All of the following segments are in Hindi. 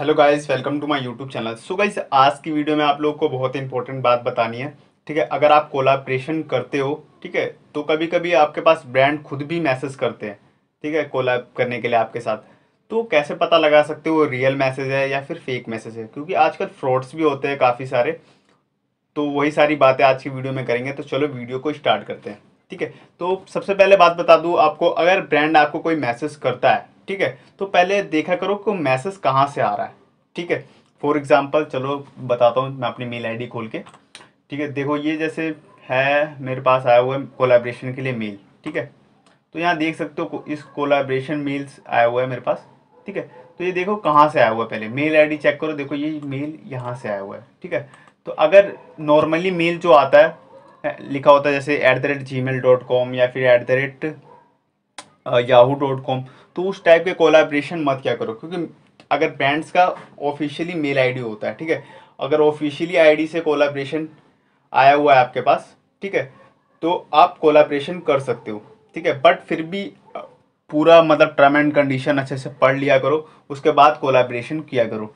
hello guys welcome to my YouTube channel so guys आज की वीडियो में आप लोगों को बहुत इंपॉर्टेंट बात बतानी है ठीक है अगर आप कोलाब्रेशन करते हो ठीक है तो कभी कभी आपके पास ब्रांड खुद भी मैसेज करते हैं ठीक है कोलाब करने के लिए आपके साथ तो कैसे पता लगा सकते हो वो रियल मैसेज है या फिर फेक मैसेज है क्योंकि आजकल फ्रॉड्स भी होते हैं काफ़ी सारे तो वही सारी बातें आज की वीडियो में करेंगे तो चलो वीडियो को स्टार्ट करते हैं ठीक है तो सबसे पहले बात बता दूँ आपको अगर ब्रांड आपको कोई मैसेज करता है ठीक है तो पहले देखा करो कि मैसेज कहाँ से आ रहा है ठीक है फॉर एग्जाम्पल चलो बताता हूँ मैं अपनी मेल आई खोल के ठीक है देखो ये जैसे है मेरे पास आया हुआ है कोलाब्रेशन के लिए मेल ठीक है तो यहाँ देख सकते हो इस कोलाब्रेशन मेल्स आया हुआ है मेरे पास ठीक है तो ये देखो कहाँ से आया हुआ है पहले मेल आईडी चेक करो देखो ये मेल यहाँ से आया हुआ है ठीक है तो अगर नॉर्मली मेल जो आता है लिखा होता है जैसे at the rate Gmail dot com या फिर at the rate Yahoo dot com तो उस टाइप के कोलाब्रेशन मत क्या करो क्योंकि अगर ब्रांड्स का ऑफिशियली मेल आईडी होता है ठीक है अगर ऑफिशियली आईडी से कोलाब्रेशन आया हुआ है आपके पास ठीक है तो आप कोलाब्रेशन कर सकते हो ठीक है बट फिर भी पूरा मतलब टर्म एंड कंडीशन अच्छे से पढ़ लिया करो उसके बाद कोलाब्रेशन किया करो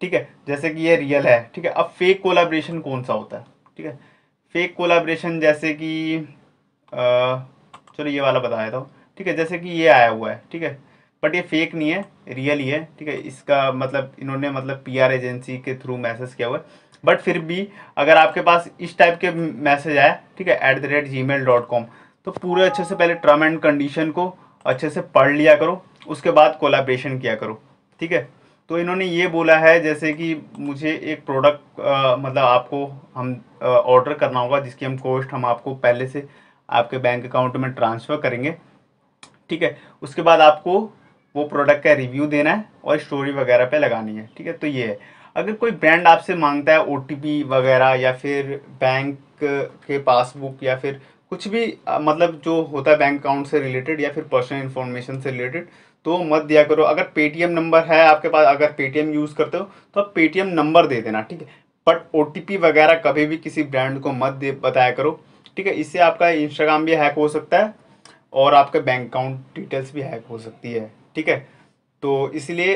ठीक है जैसे कि ये रियल है ठीक है अब फेक कोलाब्रेशन कौन सा होता है ठीक है फेक कोलाब्रेशन जैसे कि चलो ये वाला बताया था ठीक है जैसे कि ये आया हुआ है ठीक है बट ये फेक नहीं है रियल ही है ठीक है इसका मतलब इन्होंने मतलब पीआर एजेंसी के थ्रू मैसेज किया हुआ है बट फिर भी अगर आपके पास इस टाइप के मैसेज आए ठीक है at the rate Gmail dot com तो पूरे अच्छे से पहले टर्म एंड कंडीशन को अच्छे से पढ़ लिया करो उसके बाद कोलाब्रेशन किया करो ठीक है तो इन्होंने ये बोला है जैसे कि मुझे एक प्रोडक्ट मतलब आपको हम ऑर्डर करना होगा जिसकी हम कोस्ट हम आपको पहले से आपके बैंक अकाउंट में ट्रांसफ़र करेंगे ठीक है उसके बाद आपको वो प्रोडक्ट का रिव्यू देना है और स्टोरी वगैरह पे लगानी है ठीक है तो ये है अगर कोई ब्रांड आपसे मांगता है ओ वगैरह या फिर बैंक के पासबुक या फिर कुछ भी मतलब जो होता है बैंक अकाउंट से रिलेटेड या फिर पर्सनल इन्फॉर्मेशन से रिलेटेड तो मत दिया करो अगर पेटीएम नंबर है आपके पास अगर पेटीएम यूज़ करते हो तो आप पेटीएम नंबर दे देना ठीक है बट ओ वगैरह कभी भी किसी ब्रांड को मत दे बताया करो ठीक है इससे आपका इंस्टाग्राम भी हैक हो सकता है और आपका बैंक अकाउंट डिटेल्स भी हैक हो सकती है ठीक है तो इसलिए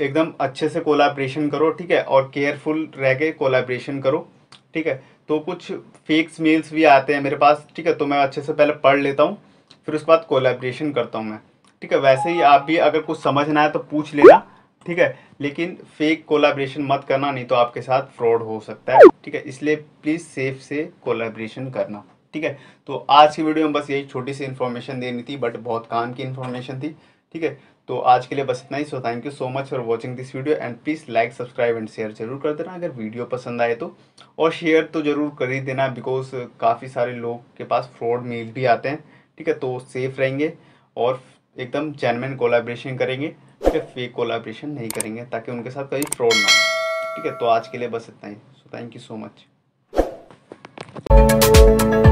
एकदम अच्छे से कोलाब्रेशन करो ठीक है और केयरफुल रह के कोलाब्रेशन करो ठीक है तो कुछ फेक्स मेल्स भी आते हैं मेरे पास ठीक है तो मैं अच्छे से पहले पढ़ लेता हूँ फिर उसके बाद कोलाब्रेशन करता हूँ मैं ठीक है वैसे ही आप भी अगर कुछ समझ ना आए तो पूछ लेना ठीक है लेकिन फेक कोलाब्रेशन मत करना नहीं तो आपके साथ फ्रॉड हो सकता है ठीक है इसलिए प्लीज़ सेफ से कोलाब्रेशन करना ठीक है तो आज की वीडियो में बस यही छोटी सी इन्फॉर्मेशन देनी थी बट बहुत काम की इन्फॉर्मेशन थी ठीक है तो आज के लिए बस इतना ही so thank you so much for watching this video and please like subscribe and share जरूर कर देना अगर वीडियो पसंद आए तो और शेयर तो जरूर कर ही देना बिकॉज काफ़ी सारे लोग के पास फ्रॉड मेल भी आते हैं ठीक है तो सेफ रहेंगे और एकदम जेनमेन कोलाब्रेशन करेंगे ठीक है फेक कोलाब्रेशन नहीं करेंगे ताकि उनके साथ कहीं फ्रॉड ना हो ठीक है तो आज के लिए बस इतना ही so thank you so much